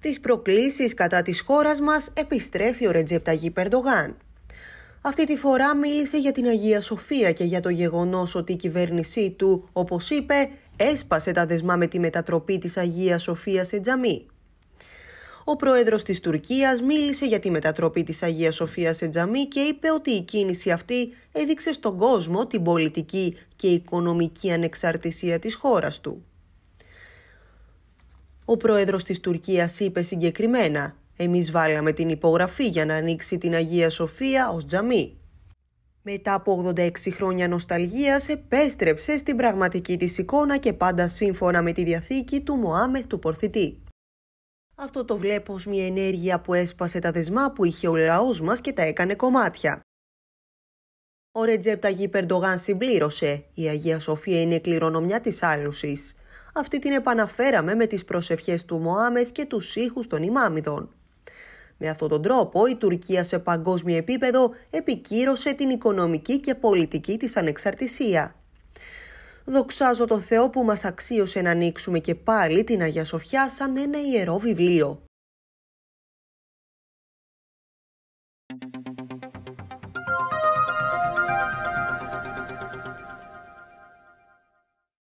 Στις προκλήσεις κατά της χώρας μας επιστρέφει ο Ρετζεπταγή Περντογάν. Αυτή τη φορά μίλησε για την Αγία Σοφία και για το γεγονός ότι η κυβέρνησή του, όπως είπε, έσπασε τα δεσμά με τη μετατροπή της Αγίας Σοφίας σε τζαμί. Ο πρόεδρος της Τουρκίας μίλησε για τη μετατροπή της Αγίας Σοφίας σε τζαμί και είπε ότι η κίνηση αυτή έδειξε στον κόσμο την πολιτική και οικονομική ανεξαρτησία της χώρας του. Ο πρόεδρος της Τουρκίας είπε συγκεκριμένα «Εμείς βάλαμε την υπογραφή για να ανοίξει την Αγία Σοφία ως τζαμί». Μετά από 86 χρόνια νοσταλγίας επέστρεψε στην πραγματική της εικόνα και πάντα σύμφωνα με τη διαθήκη του Μωάμεθ του Πορθητή. Αυτό το βλέπω ως μια ενέργεια που έσπασε τα δεσμά που είχε ο λαός μας και τα έκανε κομμάτια. Ο Ρετζέπτα Ταγί συμπλήρωσε «Η Αγία Σοφία είναι κληρονομιά της άλουσης» αυτή την επαναφέραμε με τις προσευχές του Μωάμεθ και τους ήχους των Ιμάμιδων. Με αυτόν τον τρόπο η Τουρκία σε παγκόσμιο επίπεδο επικύρωσε την οικονομική και πολιτική της ανεξαρτησία. Δοξάζω το Θεό που μας αξίωσε να ανοίξουμε και πάλι την Αγία Σοφιά σαν ένα ιερό βιβλίο.